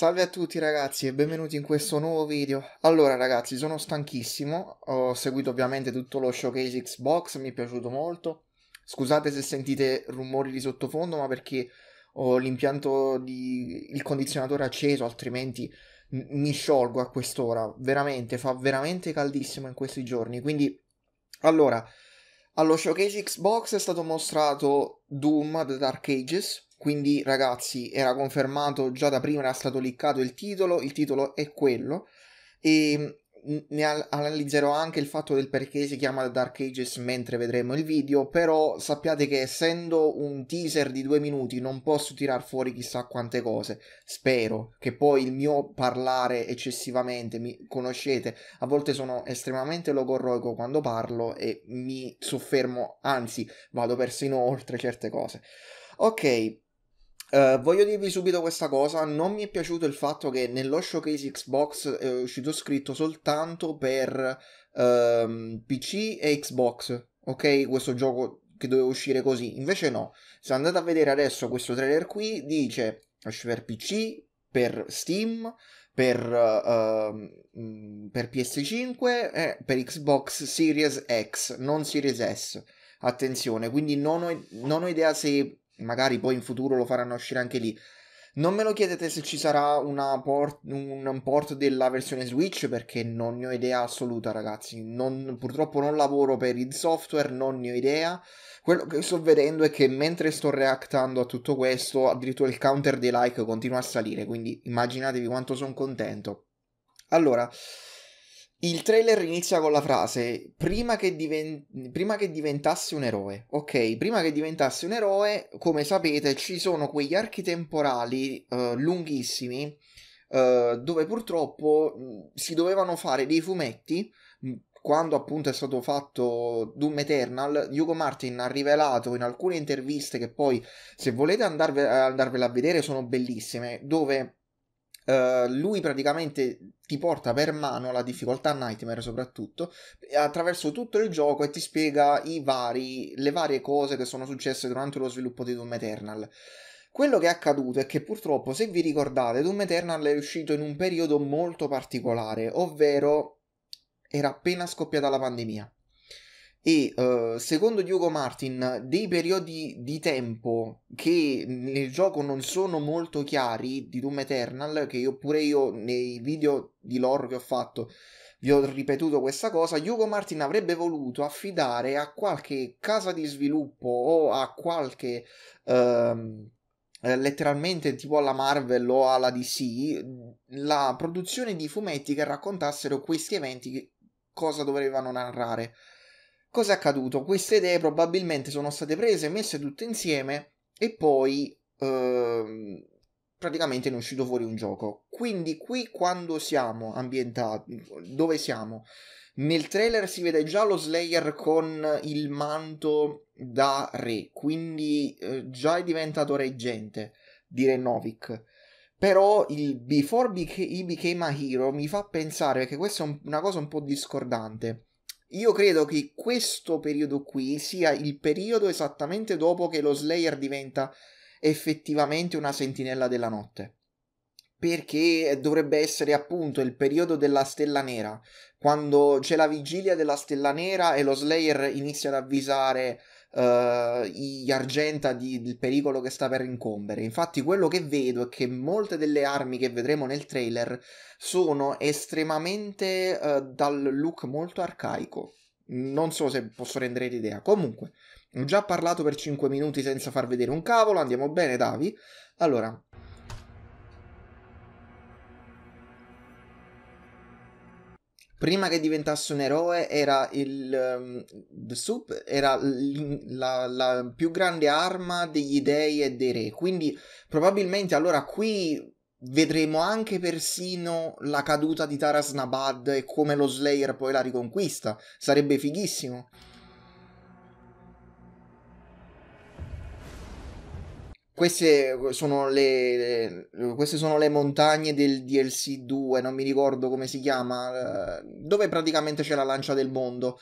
Salve a tutti ragazzi e benvenuti in questo nuovo video. Allora ragazzi, sono stanchissimo, ho seguito ovviamente tutto lo showcase Xbox, mi è piaciuto molto. Scusate se sentite rumori di sottofondo, ma perché ho l'impianto di il condizionatore acceso, altrimenti mi sciolgo a quest'ora. Veramente, fa veramente caldissimo in questi giorni, quindi allora allo showcase Xbox è stato mostrato Doom The Dark Ages quindi ragazzi era confermato già da prima, era stato liccato il titolo, il titolo è quello e mm, ne analizzerò anche il fatto del perché si chiama Dark Ages mentre vedremo il video, però sappiate che essendo un teaser di due minuti non posso tirar fuori chissà quante cose. Spero che poi il mio parlare eccessivamente, mi conoscete, a volte sono estremamente logorroico quando parlo e mi soffermo, anzi vado persino oltre certe cose. Ok, Uh, voglio dirvi subito questa cosa, non mi è piaciuto il fatto che nello showcase Xbox eh, è uscito scritto soltanto per uh, ehm, PC e Xbox, ok? Questo gioco che doveva uscire così, invece no. Se andate a vedere adesso questo trailer qui, dice esce per PC, per Steam, per, uh, per PS5 e eh, per Xbox Series X, non Series S. Attenzione, quindi non ho, non ho idea se magari poi in futuro lo faranno uscire anche lì. Non me lo chiedete se ci sarà port, un port della versione Switch perché non ne ho idea assoluta ragazzi, non, purtroppo non lavoro per il software, non ne ho idea. Quello che sto vedendo è che mentre sto reactando a tutto questo addirittura il counter dei like continua a salire, quindi immaginatevi quanto sono contento. Allora, il trailer inizia con la frase: prima che, diven- prima che, diventassi un eroe. Ok, prima che diventasse un eroe, come sapete, ci sono quegli archi temporali uh, lunghissimi uh, dove purtroppo mm, si dovevano fare dei fumetti. Mm, quando appunto è stato fatto Doom Eternal, Hugo Martin ha rivelato in alcune interviste che poi, se volete andarve- andarvela a vedere, sono bellissime, dove eh, lui praticamente ti porta per mano la difficoltà Nightmare soprattutto attraverso tutto il gioco e ti spiega vari, le varie cose che sono successe durante lo sviluppo di Doom Eternal. Quello che è accaduto è che purtroppo, se vi ricordate, Doom Eternal è uscito in un periodo molto particolare, ovvero era appena scoppiata la pandemia. E uh, secondo Diogo Martin, dei periodi di tempo che nel gioco non sono molto chiari di Doom Eternal, che io pure io nei video di lore che ho fatto vi ho ripetuto questa cosa, Diogo Martin avrebbe voluto affidare a qualche casa di sviluppo o a qualche... Uh, letteralmente tipo alla Marvel o alla DC, la produzione di fumetti che raccontassero questi eventi, cosa dovevano narrare. Cosa è accaduto? Queste idee probabilmente sono state prese, messe tutte insieme e poi eh, praticamente è uscito fuori un gioco. Quindi qui quando siamo ambientati, dove siamo? Nel trailer si vede già lo Slayer con il manto da re, quindi eh, già è diventato reggente, dire Novik. Però il Before Beca- He Became a Hero mi fa pensare, perché questa è un- una cosa un po' discordante, io credo che questo periodo qui sia il periodo esattamente dopo che lo Slayer diventa effettivamente una sentinella della notte. Perché dovrebbe essere appunto il periodo della stella nera, quando c'è la vigilia della stella nera e lo Slayer inizia ad avvisare uh, gli argenta di, del pericolo che sta per incombere. Infatti quello che vedo è che molte delle armi che vedremo nel trailer sono estremamente uh, dal look molto arcaico. Non so se posso rendere l'idea. Comunque, ho già parlato per 5 minuti senza far vedere un cavolo, andiamo bene Davi. Allora, prima che diventasse un eroe era il um, Sub era l- la, la, più grande arma degli dei e dei re quindi probabilmente allora qui vedremo anche persino la caduta di Taras Nabad e come lo Slayer poi la riconquista sarebbe fighissimo Queste eh, sono le, le, eh, queste sono le montagne del DLC 2, non mi ricordo come si chiama, eh, dove praticamente c'è la lancia del mondo.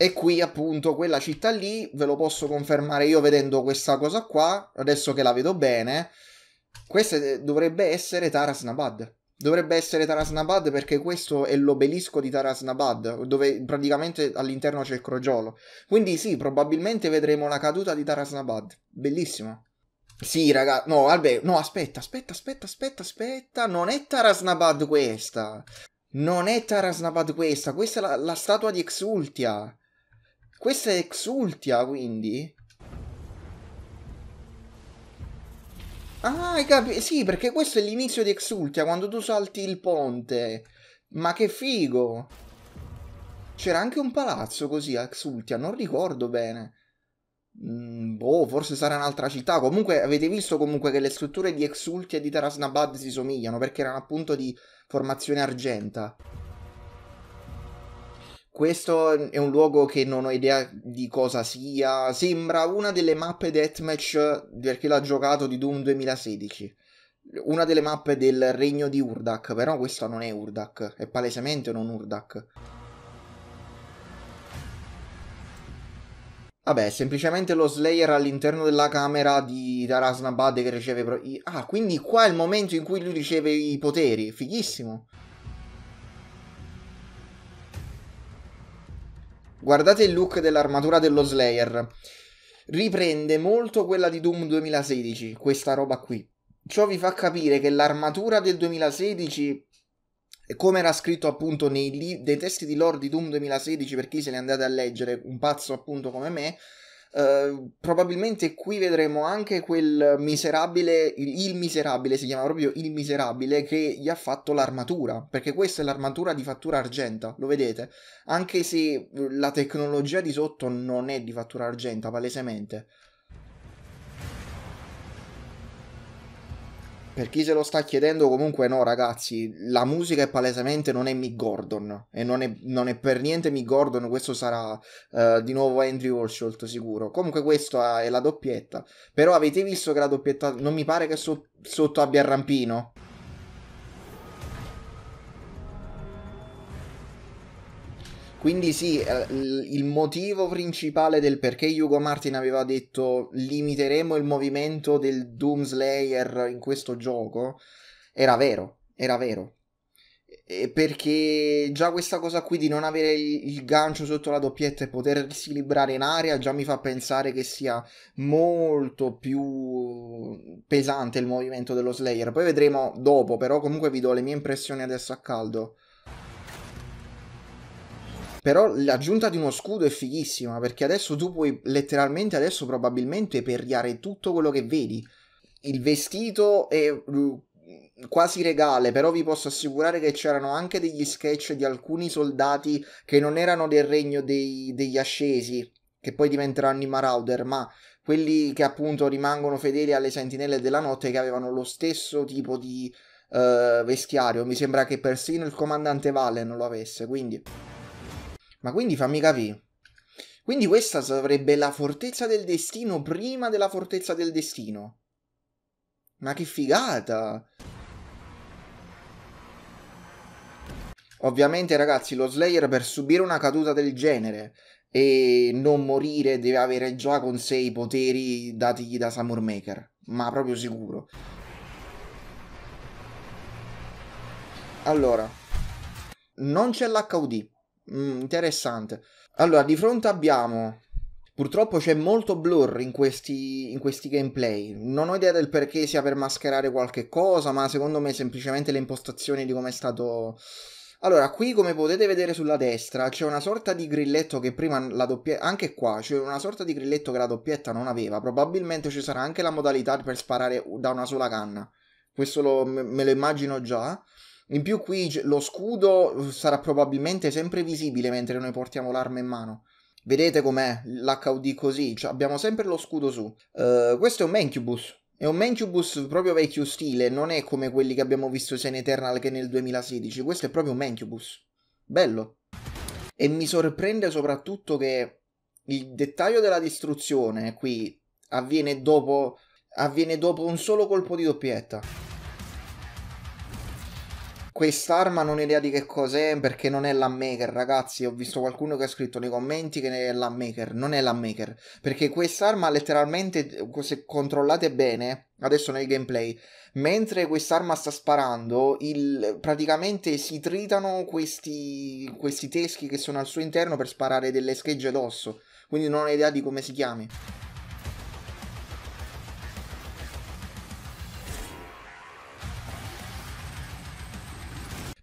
E qui appunto quella città lì, ve lo posso confermare io vedendo questa cosa qua, adesso che la vedo bene, questa dovrebbe essere Taras Nabad. Dovrebbe essere Tarasnabad perché questo è l'obelisco di Tarasnabad, dove praticamente all'interno c'è il crogiolo. Quindi sì, probabilmente vedremo la caduta di Tarasnabad. Bellissimo. Sì, raga, no, vabbè, no, aspetta, aspetta, aspetta, aspetta, aspetta, non è Tarasnabad questa. Non è Tarasnabad questa, questa è la, la statua di Exultia. Questa è Exultia, quindi. Ah, hai capito? Sì, perché questo è l'inizio di Exultia, quando tu salti il ponte. Ma che figo! C'era anche un palazzo così a Exultia, non ricordo bene. Mm, boh, forse sarà un'altra città. Comunque, avete visto comunque che le strutture di Exultia e di Tarasnabad si somigliano, perché erano appunto di formazione argenta questo è un luogo che non ho idea di cosa sia. Sembra una delle mappe deathmatch per chi l'ha giocato di Doom 2016. Una delle mappe del regno di Urdak, però questa non è Urdak, è palesemente non Urdak. Vabbè, semplicemente lo Slayer all'interno della camera di Taras che riceve... Pro- ah, quindi qua è il momento in cui lui riceve i poteri, fighissimo. Guardate il look dell'armatura dello Slayer. Riprende molto quella di Doom 2016, questa roba qui. Ciò vi fa capire che l'armatura del 2016 come era scritto appunto nei, li- testi di lore di Doom 2016 per chi se ne andate a leggere, un pazzo appunto come me, Ehm, probabilmente qui vedremo anche quel miserabile, il miserabile, si chiama proprio il miserabile, che gli ha fatto l'armatura, perché questa è l'armatura di fattura argenta, lo vedete? Anche se la tecnologia di sotto non è di fattura argenta, palesemente. per chi se lo sta chiedendo, comunque no, ragazzi, la musica è palesemente non è Mick Gordon e non è, non è per niente Mick Gordon, questo sarà uh, di nuovo Andrew Walsh, Walsholt sicuro. Comunque questa è la doppietta, però avete visto che la doppietta non mi pare che so- sotto abbia il rampino. Quindi sì, eh, il motivo principale del perché Hugo Martin aveva detto limiteremo il movimento del Doomslayer in questo gioco era vero, era vero. E perché già questa cosa qui di non avere il gancio sotto la doppietta e potersi librare in aria già mi fa pensare che sia molto più pesante il movimento dello Slayer. Poi vedremo dopo, però comunque vi do le mie impressioni adesso a caldo. Però l'aggiunta di uno scudo è fighissima, perché adesso tu puoi letteralmente adesso probabilmente perriare tutto quello che vedi. Il vestito è mm, quasi regale, però vi posso assicurare che c'erano anche degli sketch di alcuni soldati che non erano del regno dei, degli ascesi, che poi diventeranno i Marauder, ma quelli che appunto rimangono fedeli alle sentinelle della notte che avevano lo stesso tipo di uh, vestiario. Mi sembra che persino il comandante Valen lo avesse, quindi... Ma quindi fammi capire. Quindi questa sarebbe la fortezza del destino prima della fortezza del destino. Ma che figata! Ovviamente ragazzi lo Slayer per subire una caduta del genere e non morire deve avere già con sé i poteri datigli da Samur Maker, ma proprio sicuro. Allora, non c'è l'HUD, Mm, interessante. Allora, di fronte abbiamo... Purtroppo c'è molto blur in questi, in questi gameplay. Non ho idea del perché sia per mascherare qualche cosa, ma secondo me semplicemente le impostazioni di come è stato... Allora, qui come potete vedere sulla destra c'è una sorta di grilletto che prima la doppietta... Anche qua c'è una sorta di grilletto che la doppietta non aveva. Probabilmente ci sarà anche la modalità per sparare da una sola canna. Questo lo, me lo immagino già. In più qui lo scudo uh, sarà probabilmente sempre visibile mentre noi portiamo l'arma in mano. Vedete com'è l'HUD così, cioè, abbiamo sempre lo scudo su. Uh, questo è un Mancubus. è un Mancubus proprio vecchio stile, non è come quelli che abbiamo visto sia in Eternal che nel 2016, questo è proprio un Mancubus. Bello. E mi sorprende soprattutto che il dettaglio della distruzione qui avviene dopo, avviene dopo un solo colpo di doppietta. Quest'arma non ho idea di che cos'è perché non è l'Hammaker, ragazzi. Ho visto qualcuno che ha scritto nei commenti che non è l'Hammaker. Non è l'Hammaker. Perché quest'arma letteralmente, se controllate bene, adesso nel gameplay, mentre quest'arma sta sparando, il, praticamente si tritano questi, questi teschi che sono al suo interno per sparare delle schegge d'osso. Quindi non ho idea di come si chiami.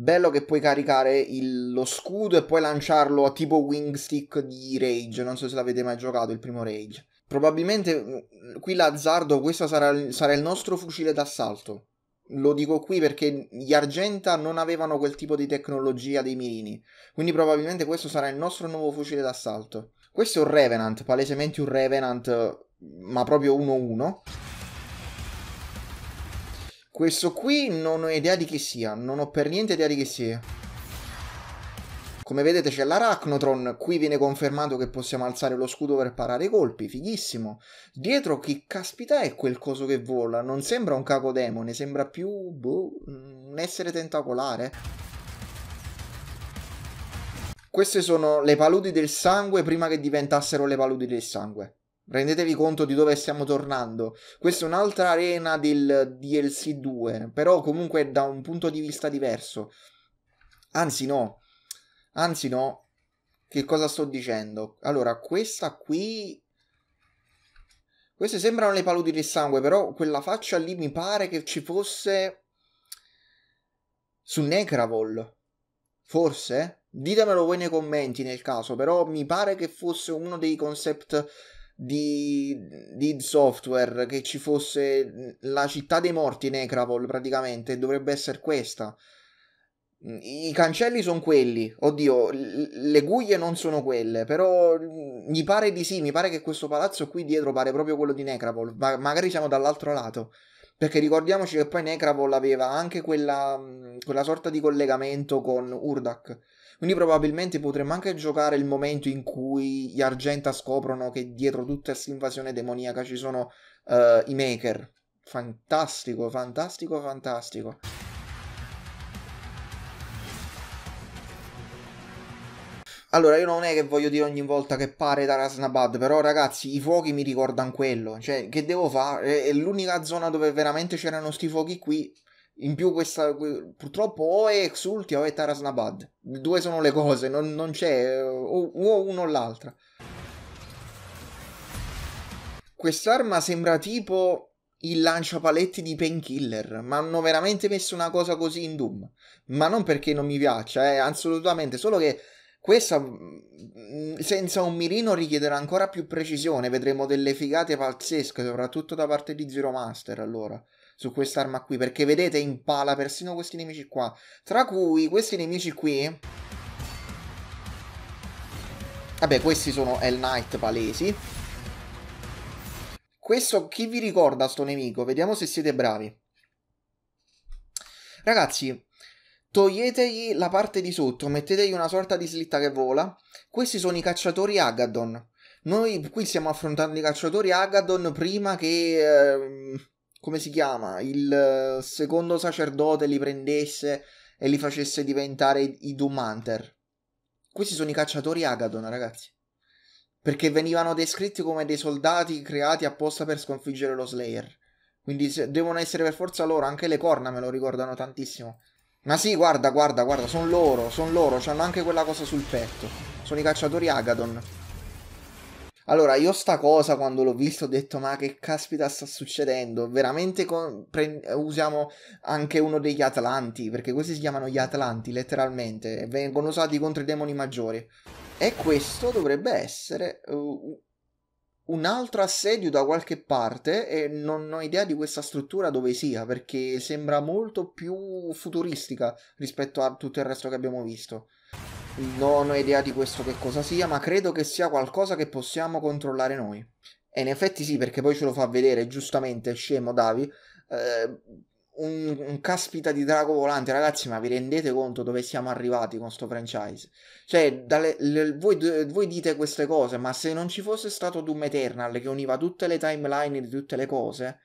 Bello che puoi caricare il, lo scudo e poi lanciarlo a tipo wingstick di Rage. Non so se l'avete mai giocato il primo Rage. Probabilmente mm, qui l'azzardo, questo sarà, sarà il nostro fucile d'assalto. Lo dico qui perché gli Argenta non avevano quel tipo di tecnologia dei mirini. Quindi probabilmente questo sarà il nostro nuovo fucile d'assalto. Questo è un Revenant, palesemente un Revenant, ma proprio 1-1. Questo qui non ho idea di chi sia, non ho per niente idea di chi sia. Come vedete c'è l'Arachnotron, qui viene confermato che possiamo alzare lo scudo per parare i colpi, fighissimo. Dietro chi caspita è quel coso che vola? Non sembra un cacodemone, sembra più, boh, un essere tentacolare. Queste sono le paludi del sangue prima che diventassero le paludi del sangue. Rendetevi conto di dove stiamo tornando. Questa è un'altra arena del DLC 2, però comunque da un punto di vista diverso. Anzi no, anzi no, che cosa sto dicendo? Allora, questa qui... Queste sembrano le paludi di sangue, però quella faccia lì mi pare che ci fosse... Su Necravol. Forse? Ditemelo voi nei commenti nel caso, però mi pare che fosse uno dei concept di, di software, che ci fosse la città dei morti in praticamente, dovrebbe essere questa. Mm, I cancelli sono quelli, oddio, le guglie non sono quelle, però mm, mi pare di sì, mi pare che questo palazzo qui dietro pare proprio quello di Necravol, ma magari siamo dall'altro lato, perché ricordiamoci che poi Necravol aveva anche quella, mm, quella sorta di collegamento con Urdak, quindi probabilmente potremmo anche giocare il momento in cui gli Argenta scoprono che dietro tutta questa invasione demoniaca ci sono uh, i Maker. Fantastico, fantastico, fantastico. Allora, io non è che voglio dire ogni volta che pare da però ragazzi, i fuochi mi ricordano quello. Cioè, che devo fare? È l'unica zona dove veramente c'erano sti fuochi qui. In più questa, purtroppo o è Exultia o è Tarasnabad. Due sono le cose, non, non c'è eh, o, o uno o l'altra. Quest'arma sembra tipo il lanciapaletti di Painkiller, ma hanno veramente messo una cosa così in Doom. Ma non perché non mi piaccia, eh, assolutamente, solo che questa mm, mm, senza un mirino richiederà ancora più precisione, vedremo delle figate pazzesche, soprattutto da parte di Zero Master allora su quest'arma qui, perché vedete impala persino questi nemici qua, tra cui questi nemici qui... Vabbè, questi sono El Knight palesi. Questo, chi vi ricorda sto nemico? Vediamo se siete bravi. Ragazzi, toglietegli la parte di sotto, mettetegli una sorta di slitta che vola. Questi sono i cacciatori Agadon. Noi qui stiamo affrontando i cacciatori Agadon prima che... Eh, come si chiama, il eh, secondo sacerdote li prendesse e li facesse diventare i Doom Hunter. Questi sono i cacciatori Agadon, ragazzi. Perché venivano descritti come dei soldati creati apposta per sconfiggere lo Slayer. Quindi devono essere per forza loro, anche le corna me lo ricordano tantissimo. Ma sì, guarda, guarda, guarda, sono loro, sono loro, hanno anche quella cosa sul petto. Sono i cacciatori Agadon. Allora, io sta cosa quando l'ho visto ho detto ma che caspita sta succedendo? Veramente con... Pre... usiamo anche uno degli Atlanti, perché questi si chiamano gli Atlanti letteralmente, e vengono usati contro i demoni maggiori. E questo dovrebbe essere uh, un altro assedio da qualche parte e non ho idea di questa struttura dove sia, perché sembra molto più futuristica rispetto a tutto il resto che abbiamo visto. Non ho idea di questo che cosa sia, ma credo che sia qualcosa che possiamo controllare noi. E in effetti sì, perché poi ce lo fa vedere giustamente scemo Davi. Eh, un, un, caspita di drago volante, ragazzi, ma vi rendete conto dove siamo arrivati con questo franchise? Cioè, dalle, le, voi, voi, dite queste cose, ma se non ci fosse stato Doom Eternal che univa tutte le timeline di tutte le cose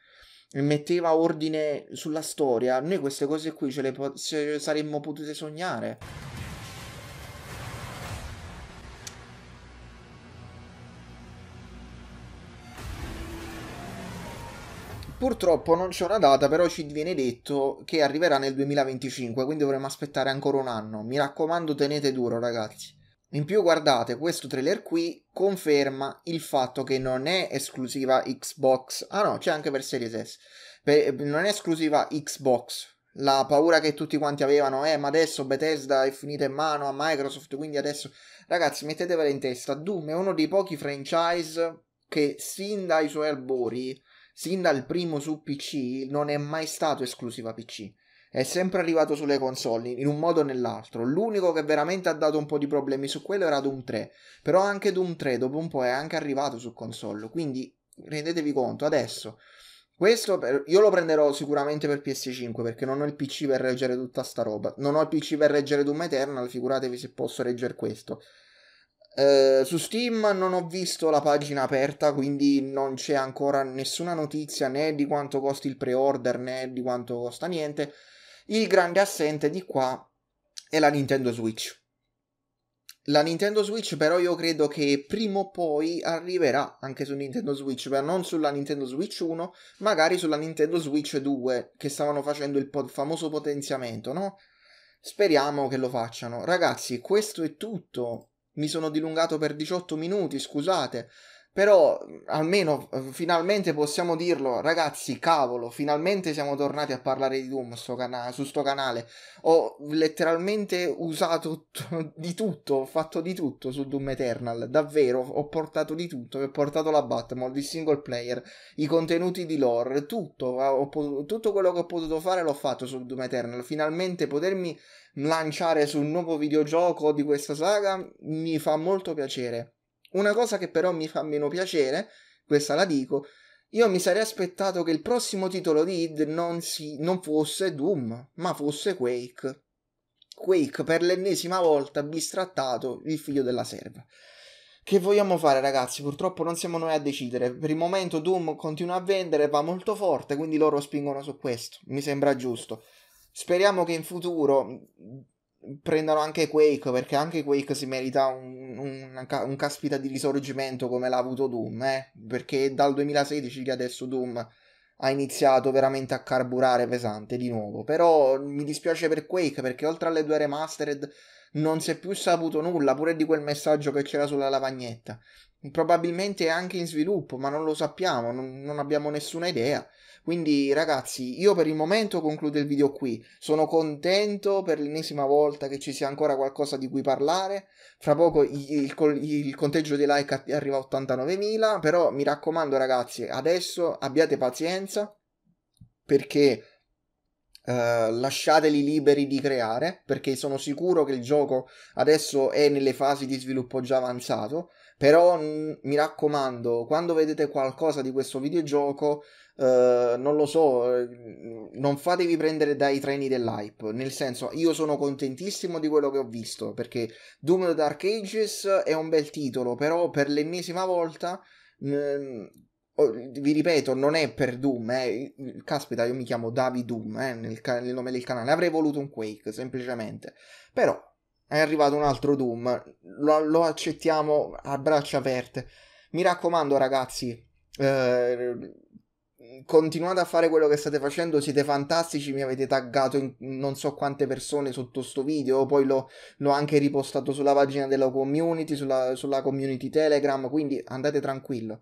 e metteva ordine sulla storia, noi queste cose qui ce le, ce le saremmo potute sognare. Purtroppo non c'è una data, però ci viene detto che arriverà nel 2025, quindi dovremo aspettare ancora un anno. Mi raccomando, tenete duro, ragazzi. In più, guardate, questo trailer qui conferma il fatto che non è esclusiva Xbox. Ah no, c'è anche per Series S. Per, non è esclusiva Xbox. La paura che tutti quanti avevano, eh, ma adesso Bethesda è finita in mano a Microsoft, quindi adesso... Ragazzi, mettetevela in testa, Doom è uno dei pochi franchise che sin dai suoi albori sin dal primo su PC non è mai stato esclusiva PC. È sempre arrivato sulle console in un modo o nell'altro. L'unico che veramente ha dato un po' di problemi su quello era Doom 3. Però anche Doom 3 dopo un po' è anche arrivato su console. Quindi rendetevi conto adesso. Questo per, io lo prenderò sicuramente per PS5 perché non ho il PC per reggere tutta sta roba. Non ho il PC per reggere Doom Eternal, figuratevi se posso reggere questo. Uh, su Steam non ho visto la pagina aperta, quindi non c'è ancora nessuna notizia né di quanto costi il pre-order né di quanto costa niente. Il grande assente di qua è la Nintendo Switch. La Nintendo Switch però io credo che prima o poi arriverà anche su Nintendo Switch, ma non sulla Nintendo Switch 1, magari sulla Nintendo Switch 2 che stavano facendo il po- famoso potenziamento, no? Speriamo che lo facciano. Ragazzi, questo è tutto mi sono dilungato per 18 minuti, scusate. Però almeno finalmente possiamo dirlo, ragazzi, cavolo, finalmente siamo tornati a parlare di Doom sto cana- su sto canale. Ho letteralmente usato t- di tutto, ho fatto di tutto su Doom Eternal, davvero, ho portato di tutto, ho portato la Batmore, il single player, i contenuti di lore, tutto, pot- tutto quello che ho potuto fare l'ho fatto su Doom Eternal. Finalmente potermi lanciare su un nuovo videogioco di questa saga mi fa molto piacere. Una cosa che però mi fa meno piacere, questa la dico, io mi sarei aspettato che il prossimo titolo di id non, si, non fosse Doom, ma fosse Quake. Quake per l'ennesima volta bistrattato il figlio della serva. Che vogliamo fare ragazzi? Purtroppo non siamo noi a decidere. Per il momento Doom continua a vendere, va molto forte, quindi loro spingono su questo. Mi sembra giusto. Speriamo che in futuro mm, mm, prendano anche Quake perché anche Quake si merita un, un, un caspita di risorgimento come l'ha avuto Doom eh? perché dal 2016 che adesso Doom ha iniziato veramente a carburare pesante di nuovo però mm, mi dispiace per Quake perché oltre alle due remastered non si è più saputo nulla pure di quel messaggio che c'era sulla lavagnetta. Probabilmente è anche in sviluppo, ma non lo sappiamo, non, non abbiamo nessuna idea. Quindi ragazzi, io per il momento concludo il video qui. Sono contento per l'ennesima volta che ci sia ancora qualcosa di cui parlare. Fra poco il, il, il conteggio dei like arriva a 89.000, però mi raccomando ragazzi, adesso abbiate pazienza perché eh, lasciateli liberi di creare perché sono sicuro che il gioco adesso è nelle fasi di sviluppo già avanzato però mh, mm, mi raccomando quando vedete qualcosa di questo videogioco uh, non lo so eh, non fatevi prendere dai treni dell'hype nel senso io sono contentissimo di quello che ho visto perché Doom Dark Ages è un bel titolo però per l'ennesima volta mh, mm, Oh, vi ripeto, non è per Doom, eh. caspita, io mi chiamo Davi Doom eh, nel, ca- nel, nome del canale, avrei voluto un Quake semplicemente, però è arrivato un altro Doom, lo, lo accettiamo a braccia aperte. Mi raccomando ragazzi, eh, continuate a fare quello che state facendo, siete fantastici, mi avete taggato in non so quante persone sotto sto video, poi l'ho, l'ho anche ripostato sulla pagina della community, sulla, sulla community Telegram, quindi andate tranquillo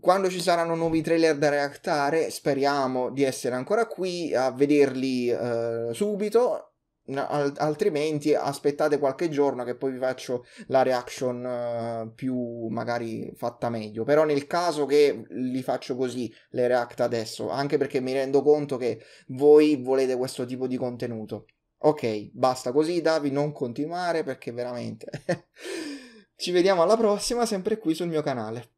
quando ci saranno nuovi trailer da reactare, speriamo di essere ancora qui a vederli eh, subito. Al- altrimenti aspettate qualche giorno che poi vi faccio la reaction eh, più magari fatta meglio. Però nel caso che li faccio così, le react adesso, anche perché mi rendo conto che voi volete questo tipo di contenuto. Ok, basta così, Davi, non continuare perché veramente... Ci vediamo alla prossima, sempre qui sul mio canale.